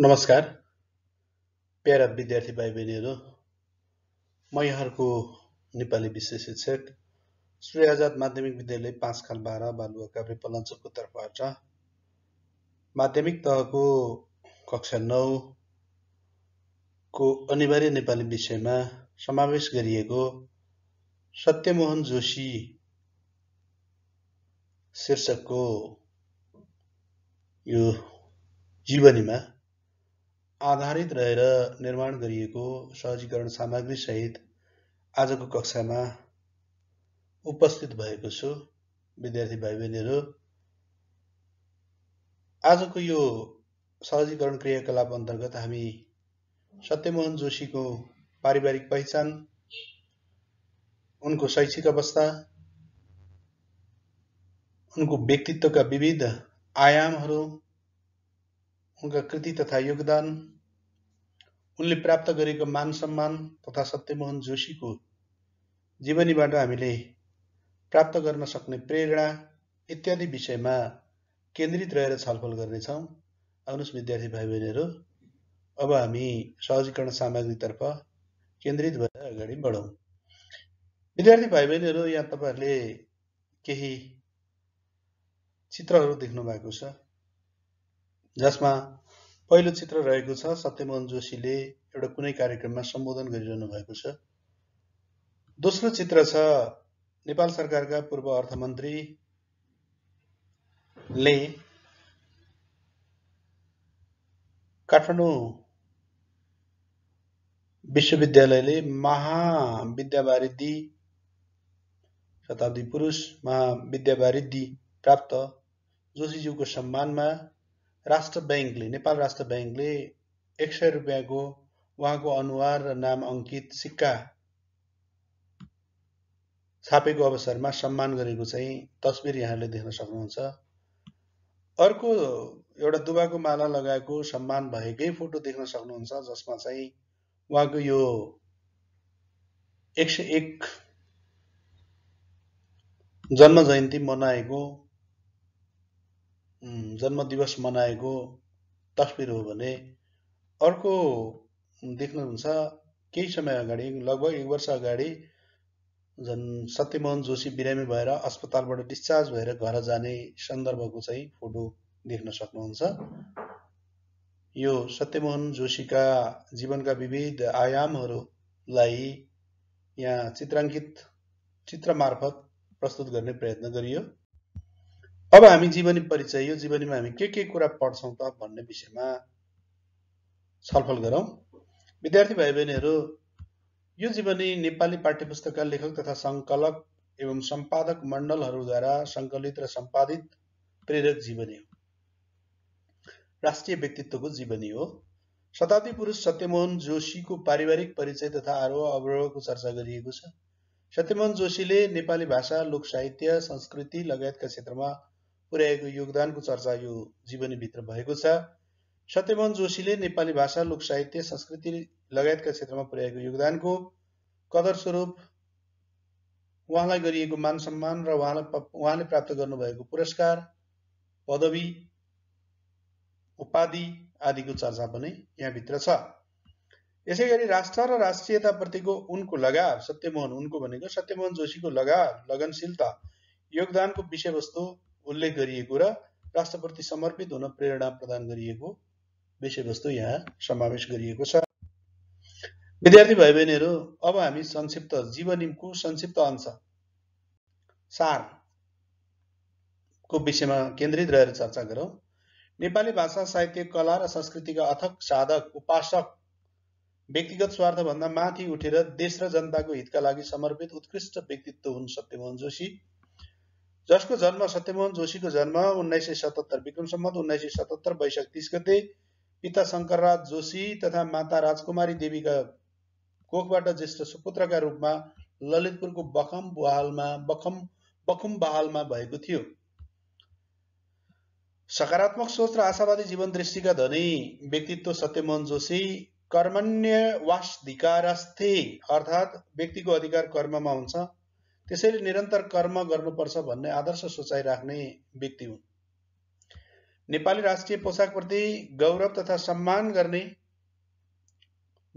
नमस्कार प्यारा विद्यार्थी भाइ बहिनीहरू म यहाँहरूको नेपाली विषय शिक्षक श्री आजाद माध्यमिक विद्यालय पाँच खाल बाह्र बालुवा काभ्रे पलाञ्चोकको तर्फबाट माध्यमिक तहको कक्षा को अनिवार्य नेपाली विषयमा समावेश गरिएको सत्यमोहन जोशी शीर्षकको यो जीवनीमा आधारित रहेर निर्माण गरिएको सहजीकरण सामग्रीसहित आजको कक्षामा उपस्थित भएको छु विद्यार्थी भाइ बहिनीहरू आजको यो सहजीकरण क्रियाकलाप अन्तर्गत हामी सत्यमोहन जोशीको पारिवारिक पहिचान उनको शैक्षिक अवस्था उनको व्यक्तित्वका विविध आयामहरू उनका कृति तथा योगदान उनले प्राप्त गरेको मान सम्मान तथा सत्यमोहन जोशीको जीवनीबाट हामीले प्राप्त गर्न सक्ने प्रेरणा इत्यादि विषयमा केन्द्रित रहेर छलफल गर्नेछौँ आउनुहोस् विद्यार्थी भाइ बहिनीहरू अब हामी सहजीकरण सामग्रीतर्फ केन्द्रित भएर अगाडि बढौँ विद्यार्थी भाइ बहिनीहरू यहाँ तपाईँहरूले केही चित्रहरू देख्नु भएको छ जसमा पहिलो चित्र रहेको छ सत्यमोहन जोशीले एउटा कुनै कार्यक्रममा सम्बोधन गरिरहनु भएको छ दोस्रो चित्र छ नेपाल सरकारका पूर्व अर्थमन्त्रीले काठमाडौँ विश्वविद्यालयले महाविद्यावारिधि शताब्दी पुरुष महाविद्यावारिधि प्राप्त जोशीज्यूको सम्मानमा राष्ट्र ब्याङ्कले नेपाल राष्ट्र ब्याङ्कले एक सय रुपियाँको उहाँको अनुहार र नाम अङ्कित सिक्का छापेको अवसरमा सम्मान गरेको चाहिँ तस्बिर यहाँले देख्न सक्नुहुन्छ अर्को एउटा दुबाको माला लगाएको सम्मान भएकै फोटो देख्न सक्नुहुन्छ जसमा चाहिँ उहाँको यो एक सय एक जन्म जयन्ती मनाएको जन्मदिवस मनाएको तस्विर हो भने अर्को देख्नुहुन्छ केही समय अगाडि लगभग एक वर्ष अगाडि झन् सत्यमोहन जोशी बिरामी भएर अस्पतालबाट डिस्चार्ज भएर घर जाने सन्दर्भको चाहिँ फोटो देख्न सक्नुहुन्छ यो सत्यमोहन जोशीका जीवनका विविध आयामहरूलाई यहाँ चित्राङ्कित चित्र मार्फत प्रस्तुत गर्ने प्रयत्न गरियो अब हामी जीवनी परिचय यो जीवनीमा हामी के के कुरा पढ्छौँ त भन्ने विषयमा छलफल गरौँ विद्यार्थी भाइ बहिनीहरू यो जीवनी नेपाली पाठ्य पुस्तकका लेखक तथा सङ्कलक एवं सम्पादक मण्डलहरूद्वारा सङ्कलित र सम्पादित प्रेरक जीवनी हो राष्ट्रिय व्यक्तित्वको जीवनी हो शताब्दी पुरुष सत्यमोहन जोशीको पारिवारिक परिचय तथा आरोह अवरोहको चर्चा गरिएको छ सत्यमोहन जोशीले नेपाली भाषा लोक साहित्य संस्कृति लगायतका क्षेत्रमा पुर्याएको योगदानको चर्चा यो जीवनीभित्र भएको छ सत्यमोहन जोशीले नेपाली भाषा लोक साहित्य संस्कृति लगायतका क्षेत्रमा पुर्याएको योगदानको कदर स्वरूप उहाँलाई गरिएको मान सम्मान र उहाँलाई उहाँले प्राप्त गर्नुभएको पुरस्कार पदवी उपाधि आदिको चर्चा पनि यहाँभित्र छ यसै गरी राष्ट्र र राष्ट्रियताप्रतिको उनको लगाव सत्यमोहन उनको भनेको सत्यमोहन जोशीको लगाव लगनशीलता योगदानको विषयवस्तु उल्लेख गरिएको र राष्ट्रप्रति समर्पित हुन प्रेरणा प्रदान गरिएको विषयवस्तु यहाँ समावेश गरिएको छ विद्यार्थी भाइ बहिनीहरू अब हामी संक्षिप्त जीवनीको संक्षिप्त अंश सारको विषयमा केन्द्रित रहेर चर्चा गरौँ नेपाली भाषा साहित्य कला र संस्कृतिका अथक साधक उपासक व्यक्तिगत स्वार्थभन्दा माथि उठेर देश र जनताको हितका लागि समर्पित उत्कृष्ट व्यक्तित्व हुन् सत्यमोहन जोशी जसको जन्म सत्यमोहन जोशीको जन्म उन्नाइस सय सतहत्तर विक्रम सम्बन्ध उन्नाइस सय सतहत्तर वैशाख तिस गते पिता शङ्करराज जोशी तथा माता राजकुमारी देवीका कोखबाट ज्येष्ठ सुपुत्रका रूपमा ललितपुरको बखम बुहालमा बखम बखुम बहालमा भएको थियो सकारात्मक सोच र आशावादी जीवन दृष्टिका धनी व्यक्तित्व सत्यमोहन जोशी कर्मण्य वास्धिकारस्थे अर्थात् व्यक्तिको अधिकार कर्ममा हुन्छ त्यसैले निरन्तर कर्म गर्नुपर्छ भन्ने आदर्श सोचाइ राख्ने व्यक्ति हुन् नेपाली राष्ट्रिय पोसाकप्रति गौरव तथा सम्मान गर्ने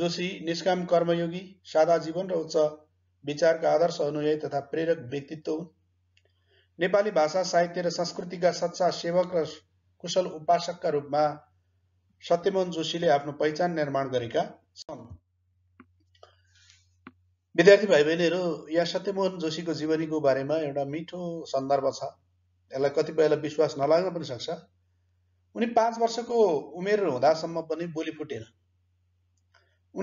जोशी निष्काम कर्मयोगी सादा जीवन र उच्च विचारका आदर्श अनुयायी तथा प्रेरक व्यक्तित्व हुन् नेपाली भाषा साहित्य र संस्कृतिका सच्चा सेवक र कुशल उपासकका रूपमा सत्यमोहन जोशीले आफ्नो पहिचान निर्माण गरेका छन् विद्यार्थी भाइ बहिनीहरू या सत्यमोहन जोशीको जीवनीको बारेमा एउटा मिठो सन्दर्भ छ यसलाई कतिपयलाई विश्वास नलाग्न पनि सक्छ उनी पाँच वर्षको उमेर हुँदासम्म पनि बोली फुटेन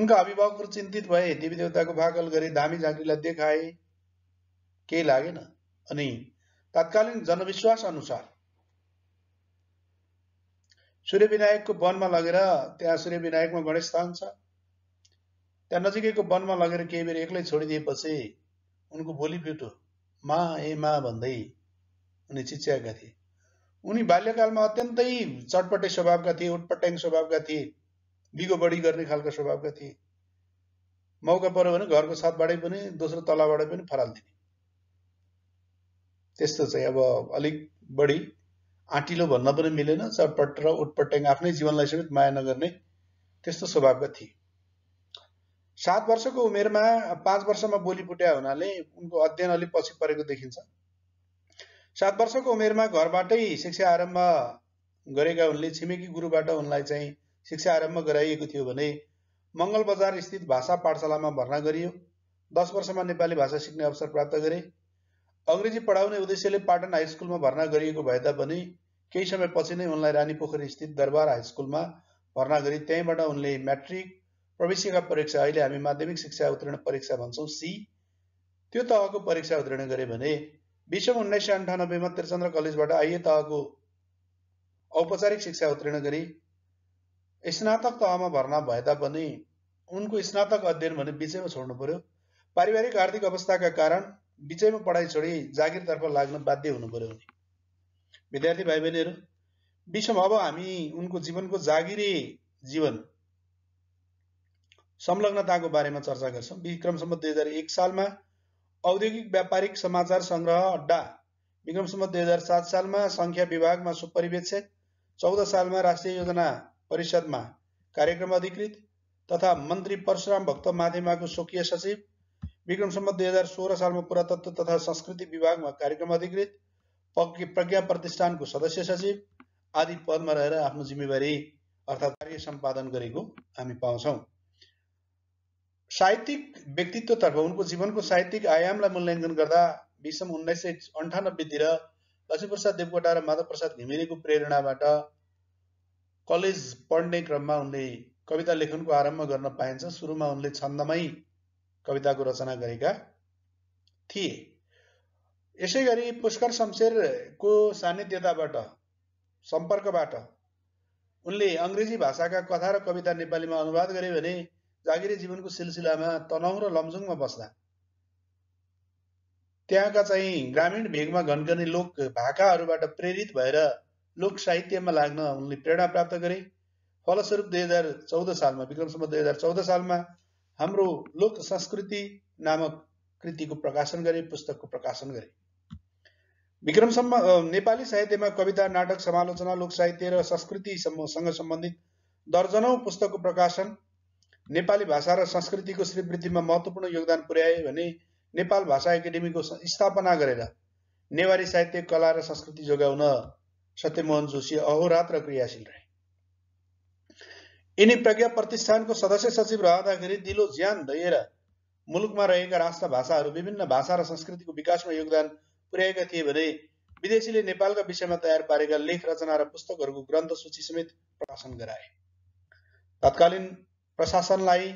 उनका अभिभावकहरू चिन्तित भए देवी देवताको भाकल गरे धामी झाँक्रीलाई देखाए केही लागेन अनि तत्कालीन जनविश्वास अनुसार सूर्यविनायकको वनमा लगेर त्यहाँ सूर्य विनायकमा गणेश स्थान छ त्यहाँ नजिकैको वनमा लगेर केही बेर एक्लै छोडिदिएपछि उनको बोली पिउटो मा ए मा भन्दै उनी चिच्याएका थिए उनी बाल्यकालमा अत्यन्तै चटपटे स्वभावका थिए उटपट्याङ स्वभावका थिए बिगो बढी गर्ने खालका स्वभावका थिए मौका पऱ्यो भने घरको साथबाटै पनि दोस्रो तलाबाटै पनि फरालिदिने त्यस्तो चाहिँ अब अलिक बढी आँटिलो भन्न पनि मिलेन चटपट र उटपट्याङ आफ्नै जीवनलाई समेत माया नगर्ने त्यस्तो स्वभावका थिए सात वर्षको उमेरमा पाँच वर्षमा बोली फुट्या हुनाले उनको अध्ययन अलिक पछि परेको देखिन्छ सात वर्षको उमेरमा घरबाटै शिक्षा आरम्भ गरेका उनले छिमेकी गुरुबाट उनलाई चाहिँ शिक्षा आरम्भ गराइएको थियो भने मङ्गल बजार स्थित भाषा पाठशालामा भर्ना गरियो दस वर्षमा नेपाली भाषा सिक्ने अवसर प्राप्त गरे अङ्ग्रेजी पढाउने उद्देश्यले पाटन हाई स्कुलमा भर्ना गरिएको भए तापनि केही समयपछि नै उनलाई रानीपोखरी स्थित दरबार हाई स्कुलमा भर्ना गरी त्यहीँबाट उनले म्याट्रिक प्रवेशिका परीक्षा अहिले हामी माध्यमिक शिक्षा उत्तीर्ण परीक्षा भन्छौँ सी त्यो तहको परीक्षा उत्तीर्ण गरे भने विषम उन्नाइस सय अन्ठानब्बेमा त्रिचन्द्र कलेजबाट आइए तहको औपचारिक शिक्षा उत्तीर्ण गरी स्नातक तहमा भर्ना भए तापनि उनको स्नातक अध्ययन भने बिचैमा छोड्नु पर्यो पारिवारिक आर्थिक अवस्थाका कारण बिचैमा पढाइ छोडी जागिरतर्फ लाग्न बाध्य हुनु पर्यो विद्यार्थी भाइ बहिनीहरू विषम अब हामी उनको जीवनको जागिरी जीवन संलग्नताको बारेमा चर्चा गर्छौँ विक्रमसम्म दुई हजार एक सालमा औद्योगिक व्यापारिक समाचार सङ्ग्रह अड्डा विक्रमसम्म दुई हजार सात सालमा सङ्ख्या विभागमा सुपरिवेक्षक चौध सालमा राष्ट्रिय योजना परिषदमा कार्यक्रम अधिकृत तथा मन्त्री परशुराम भक्त माध्यमाको स्वकीय सचिव विक्रमसम्म दुई हजार सोह्र सालमा पुरातत्व तथा संस्कृति विभागमा कार्यक्रम अधिकृत प्रज्ञा प्रतिष्ठानको सदस्य सचिव आदि पदमा रहेर आफ्नो जिम्मेवारी अर्थात् कार्य सम्पादन गरेको हामी पाउँछौँ साहित्यिक व्यक्तित्वतर्फ उनको जीवनको साहित्यिक आयामलाई मूल्याङ्कन गर्दा बिसम उन्नाइस सय अन्ठानब्बेतिर लक्ष्मीप्रसाद देवकोटा र माधव प्रसाद घिमिरेको प्रेरणाबाट कलेज पढ्ने क्रममा उनले कविता लेखनको आरम्भ गर्न पाइन्छ सुरुमा उनले छन्दमै कविताको रचना गरेका थिए यसै गरी पुष्कर शमशेरको सान्निध्यताबाट सम्पर्कबाट उनले अङ्ग्रेजी भाषाका कथा र कविता नेपालीमा अनुवाद गरे भने जागिरी जीवनको सिलसिलामा तनहुँ र लमजुङमा बस्दा त्यहाँका चाहिँ ग्रामीण भेगमा घनघने लोक भाकाहरूबाट प्रेरित भएर लोक साहित्यमा लाग्न उनले प्रेरणा प्राप्त गरे फलस्वरूप दुई हजार चौध सालमा विक्रमसम्म दुई हजार चौध सालमा हाम्रो लोक संस्कृति नामक कृतिको प्रकाशन गरे पुस्तकको प्रकाशन गरे विक्रमसम्म नेपाली साहित्यमा कविता नाटक समालोचना लोक साहित्य र संस्कृतिसँग सम्बन्धित दर्जनौ पुस्तकको प्रकाशन नेपाली भाषा र संस्कृतिको श्रीवृद्धिमा महत्त्वपूर्ण योगदान पुर्याए भने नेपाल भाषा एकाडेमीको स्थापना गरेर नेवारी साहित्य कला र संस्कृति जोगाउन सत्यमोहन जोशी अहोरात्र क्रियाशील रहे यिनी प्रज्ञा प्रतिष्ठानको सदस्य सचिव रहँदाखेरि दिलो ज्यान धैएर मुलुकमा रहेका राष्ट्र भाषाहरू विभिन्न भाषा र संस्कृतिको विकासमा योगदान पुर्याएका थिए भने विदेशीले नेपालका विषयमा तयार पारेका लेख रचना र पुस्तकहरूको ग्रन्थ सूची समेत प्रकाशन गराए तत्कालीन प्रशासनलाई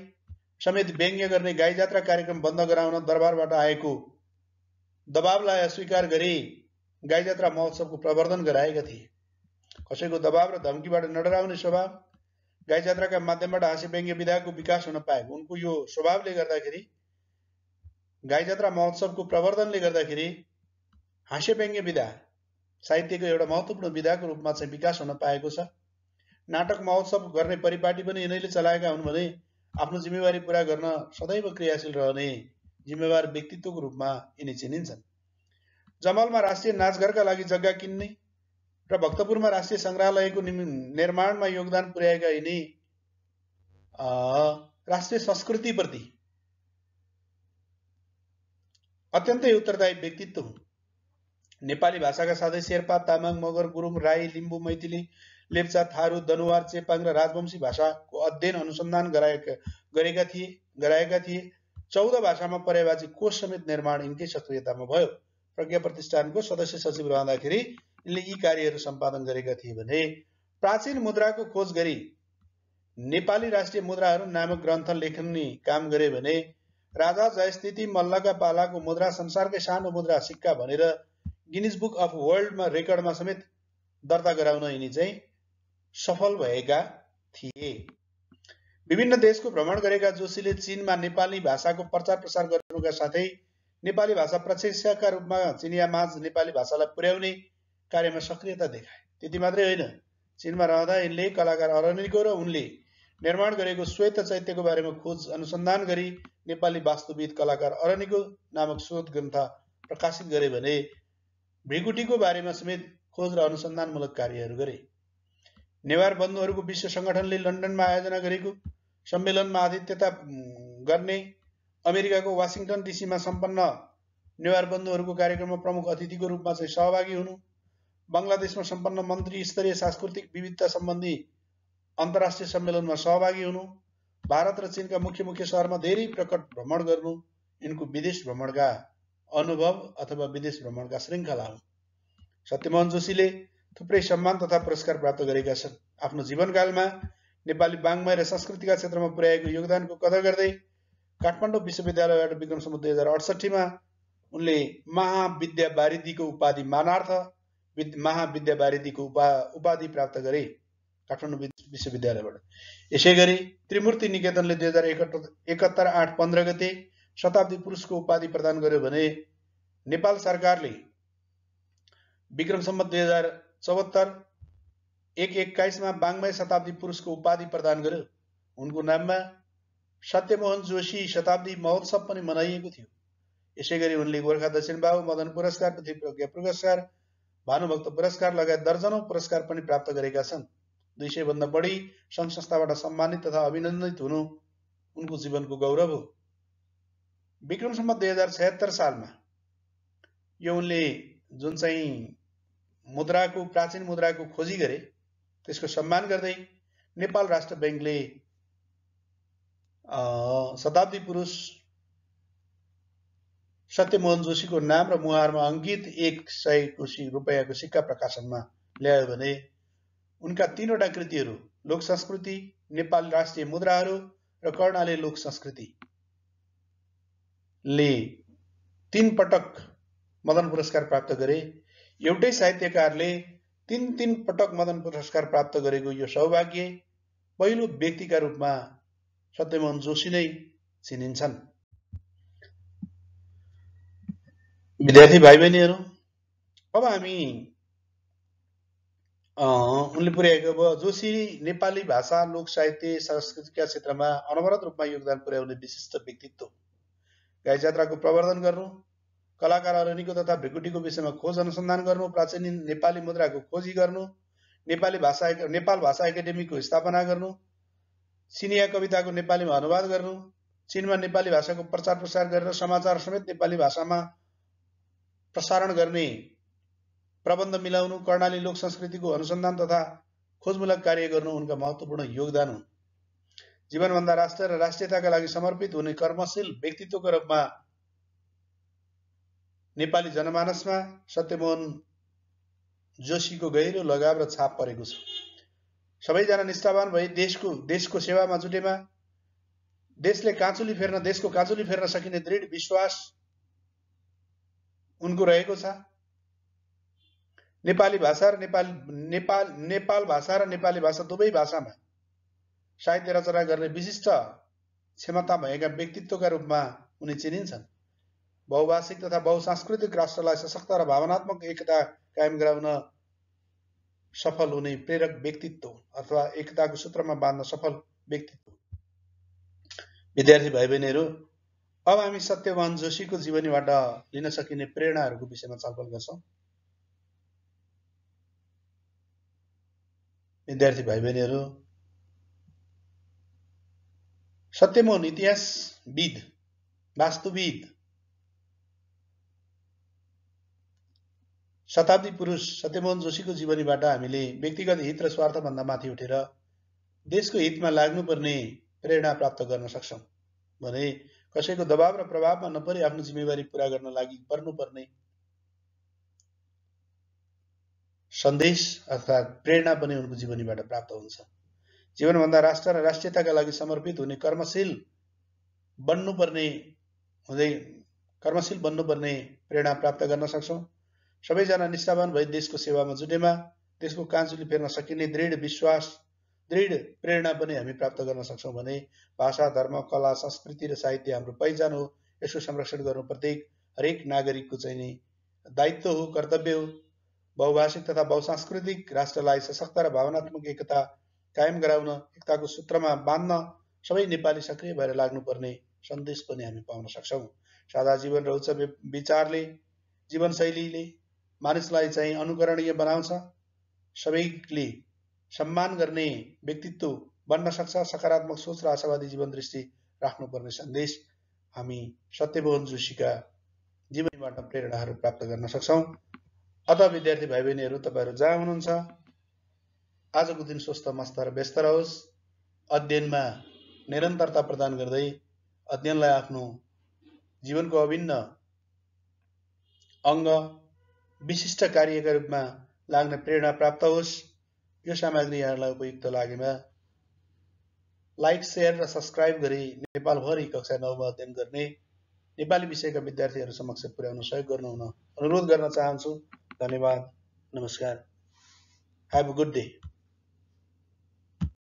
समेत व्यङ्ग्य गर्ने गाई जात्रा कार्यक्रम बन्द गराउन दरबारबाट आएको दबावलाई अस्वीकार गरी गाई जात्रा महोत्सवको प्रवर्धन गराएका थिए कसैको दबाव र धम्कीबाट नडराउने स्वभाव गाई जात्राका माध्यमबाट हाँस्य व्यङ्ग्य विधाको विकास हुन पाएको उनको यो स्वभावले गर्दाखेरि गाई जात्रा महोत्सवको प्रवर्धनले गर्दाखेरि हाँस्य व्यङ्ग्य विधा साहित्यको एउटा महत्त्वपूर्ण विधाको रूपमा चाहिँ विकास हुन पाएको छ नाटक महोत्सव गर्ने परिपाटी पनि यिनैले चलाएका हुन् भने आफ्नो जिम्मेवारी पुरा गर्न सदैव क्रियाशील रहने जिम्मेवार व्यक्तित्वको रूपमा यिनी चिनिन्छन् जमलमा राष्ट्रिय नाचघरका लागि जग्गा किन्ने र भक्तपुरमा राष्ट्रिय सङ्ग्रहालयको निर्माणमा योगदान पुर्याएका यिनी राष्ट्रिय संस्कृतिप्रति अत्यन्तै उत्तरदायी व्यक्तित्व हुन् नेपाली भाषाका साथै शेर्पा तामाङ मगर गुरुङ राई लिम्बू मैथिली लेप्चा थारू दनुवार चेपाङ र राजवंशी भाषाको अध्ययन अनुसन्धान गराएका गरेका थिए गराएका थिए चौध भाषामा पर्यावाची कोष समेत निर्माण यिनकै सक्रियतामा भयो प्रज्ञा प्रतिष्ठानको सदस्य सचिव रहँदाखेरि यिनले यी कार्यहरू सम्पादन गरेका थिए भने प्राचीन मुद्राको खोज गरी नेपाली राष्ट्रिय मुद्राहरू नामक ग्रन्थ लेख्ने काम गरे भने राजा जयस्थिति मल्लका पालाको मुद्रा संसारकै सानो मुद्रा सिक्का भनेर गिनिज बुक अफ वर्ल्डमा रेकर्डमा समेत दर्ता गराउन यिनी चाहिँ सफल भएका थिए विभिन्न देशको भ्रमण गरेका जोशीले चिनमा नेपाली भाषाको प्रचार प्रसार गर्नुका साथै नेपाली भाषा प्रशिक्षकका रूपमा चिनिया माझ नेपाली भाषालाई पुर्याउने कार्यमा सक्रियता देखाए त्यति मात्रै होइन चिनमा रहँदा यिनले कलाकार अरनिको र उनले निर्माण गरेको श्वेत चैत्यको बारेमा खोज अनुसन्धान गरी नेपाली वास्तुविद कलाकार अरनिको नामक शोध ग्रन्थ प्रकाशित गरे भने भिगुटीको बारेमा समेत खोज र अनुसन्धानमूलक कार्यहरू गरे नेवार बन्धुहरूको विश्व सङ्गठनले लन्डनमा आयोजना गरेको सम्मेलनमा आतिथ्यता गर्ने अमेरिकाको वासिङटन डिसीमा सम्पन्न नेवार बन्धुहरूको कार्यक्रममा प्रमुख अतिथिको रूपमा चाहिँ सहभागी हुनु बङ्गलादेशमा सम्पन्न मन्त्री स्तरीय सांस्कृतिक विविधता सम्बन्धी अन्तर्राष्ट्रिय सम्मेलनमा सहभागी हुनु भारत र चिनका मुख्य मुख्य सहरमा धेरै प्रकट भ्रमण गर्नु यिनको विदेश भ्रमणका अनुभव अथवा विदेश भ्रमणका श्रृङ्खला हुन् सत्यमोहन जोशीले थुप्रै सम्मान तथा पुरस्कार प्राप्त गरेका छन् आफ्नो जीवनकालमा नेपाली बाङ्मय र संस्कृतिका क्षेत्रमा पुर्याएको योगदानको कदर गर्दै काठमाडौँ विश्वविद्यालयबाट विक्रम सम्बन्ध दुई हजार अडसट्ठीमा उनले महाविद्यावारिदीको उपाधि मानार्थ महाविद्यावारिदीको उपा उपाधि प्राप्त गरे काठमाडौँ विश्वविद्यालयबाट यसै गरी त्रिमूर्ति निकेतनले दुई हजार एकहत्तर आठ पन्ध्र गते शताब्दी पुरुषको उपाधि प्रदान गर्यो भने नेपाल सरकारले विक्रम सम्बत दुई हजार चौहत्तर एक एक्काइसमा बाङ्मय शताब्दी पुरुषको उपाधि प्रदान गर्यो उनको नाममा सत्यमोहन जोशी शताब्दी महोत्सव पनि मनाइएको थियो यसै गरी उनले गोर्खा दक्षिण बाबु मदन पुरस्कार पृथ्वी पुरस्कार भानुभक्त पुरस्कार लगायत दर्जनौँ पुरस्कार पनि प्राप्त गरेका छन् दुई सयभन्दा बढी सङ्घ संस्थाबाट सम्मानित तथा अभिनन्दित हुनु उनको जीवनको गौरव हो विक्रम सम्म दुई हजार छयत्तर सालमा यो उनले जुन चाहिँ मुद्राको प्राचीन मुद्राको खोजी गरे त्यसको सम्मान गर्दै नेपाल राष्ट्र ब्याङ्कले शताब्दी पुरुष सत्यमोहन जोशीको नाम र मुहारमा अङ्कित एक सय कोसी रुपियाँको सिक्का प्रकाशनमा ल्यायो भने उनका तिनवटा कृतिहरू लोक संस्कृति नेपाल राष्ट्रिय मुद्राहरू र कर्णाले लोक संस्कृतिले तिन पटक मदन पुरस्कार प्राप्त गरे एउटै साहित्यकारले तिन तिन पटक मदन पुरस्कार प्राप्त गरेको यो सौभाग्य पहिलो व्यक्तिका रूपमा सत्यमोहन जोशी नै चिनिन्छन् विद्यार्थी भाइ बहिनीहरू अब हामी उनले पुर्याएको अब जोशी नेपाली भाषा लोक साहित्य संस्कृतिका क्षेत्रमा अनवरत रूपमा योगदान पुर्याउने विशिष्ट व्यक्तित्व गाई जात्राको प्रवर्धन गर्नु कलाकारहरूको तथा भ्रिकुटीको विषयमा खोज अनुसन्धान गर्नु प्राचीन नेपाली मुद्राको खोजी गर्नु नेपाली भाषा नेपाल भाषा एकाडेमीको स्थापना गर्नु सिनिया कविताको नेपालीमा अनुवाद गर्नु चिनमा नेपाली भाषाको प्रचार प्रसार गरेर समाचार समेत नेपाली भाषामा प्रसारण गर्ने प्रबन्ध मिलाउनु कर्णाली लोक संस्कृतिको अनुसन्धान तथा खोजमूलक कार्य गर्नु उनका महत्त्वपूर्ण योगदान हुन् जीवनभन्दा राष्ट्र र राष्ट्रियताका लागि समर्पित हुने कर्मशील व्यक्तित्वको रूपमा नेपाली जनमानसमा सत्यमोहन जोशीको गहिरो लगाव र छाप परेको छ सबैजना निष्ठावान भई देशको देशको सेवामा जुटेमा देशले काँचुली फेर्न देशको काँचुली फेर्न सकिने दृढ विश्वास उनको रहेको छ नेपाली भाषा र नेपाल नेपाल नेपाल भाषा र नेपाली भाषा दुवै भाषामा साहित्य रचना गर्ने विशिष्ट क्षमता भएका व्यक्तित्वका रूपमा उनी चिनिन्छन् बहुभाषिक तथा बहुसांस्कृतिक राष्ट्रलाई सशक्त र भावनात्मक एकता कायम गराउन सफल हुने प्रेरक व्यक्तित्व अथवा एकताको सूत्रमा बाँध्न सफल व्यक्तित्व विद्यार्थी भाइ बहिनीहरू अब हामी सत्यवान जोशीको जीवनीबाट लिन सकिने प्रेरणाहरूको विषयमा छलफल गर्छौँ विद्यार्थी भाइ बहिनीहरू सत्यमोहन इतिहासविद वास्तुविद शताब्दी पुरुष सत्यमोहन जोशीको जीवनीबाट हामीले व्यक्तिगत हित र स्वार्थभन्दा माथि उठेर देशको हितमा लाग्नुपर्ने प्रेरणा प्राप्त गर्न सक्छौँ भने कसैको दबाव र प्रभावमा नपरी आफ्नो जिम्मेवारी पुरा गर्न लागि पर्नुपर्ने सन्देश अर्थात् प्रेरणा पनि उनको जीवनीबाट प्राप्त हुन्छ जीवनभन्दा राष्ट्र र राष्ट्रियताका लागि समर्पित हुने कर्मशील बन्नुपर्ने हुँदै कर्मशील बन्नुपर्ने प्रेरणा प्राप्त गर्न सक्छौँ सबैजना निष्ठावान भई देशको सेवामा जुटेमा देशको कान्छुली फेर्न सकिने दृढ विश्वास दृढ प्रेरणा पनि हामी प्राप्त गर्न सक्छौँ भने भाषा धर्म कला संस्कृति र साहित्य हाम्रो पहिचान हो यसको संरक्षण गर्नु प्रत्येक हरेक नागरिकको चाहिँ नि दायित्व हो कर्तव्य हो बहुभाषिक तथा बहुसांस्कृतिक राष्ट्रलाई सशक्त र भावनात्मक एकता कायम गराउन एकताको सूत्रमा बाँध्न सबै नेपाली सक्रिय भएर लाग्नुपर्ने सन्देश पनि हामी पाउन सक्छौँ सादा जीवन र उच्च विचारले जीवनशैलीले मानिसलाई चाहिँ अनुकरणीय बनाउँछ सबैले सम्मान गर्ने व्यक्तित्व बन्न सक्छ सकारात्मक सोच र आशावादी जीवन दृष्टि राख्नुपर्ने सन्देश हामी सत्यभुवन जोशीका जीवनीबाट प्रेरणाहरू प्राप्त गर्न सक्छौँ अत विद्यार्थी भाइ बहिनीहरू तपाईँहरू जहाँ हुनुहुन्छ आजको दिन स्वस्थ मस्त र व्यस्त रहोस् अध्ययनमा निरन्तरता प्रदान गर्दै अध्ययनलाई आफ्नो जीवनको अभिन्न अङ्ग विशिष्ट कार्यका रूपमा लाग्न प्रेरणा प्राप्त होस् यो सामग्री यहाँलाई उपयुक्त लागेमा लाइक सेयर र सब्सक्राइब गरी नेपालभरि कक्षा नौमा अध्ययन गर्ने नेपाली विषयका विद्यार्थीहरू समक्ष पुर्याउन सहयोग गर्नुहुन अनुरोध गर्न चाहन्छु धन्यवाद नमस्कार ह्याभ अ गुड डे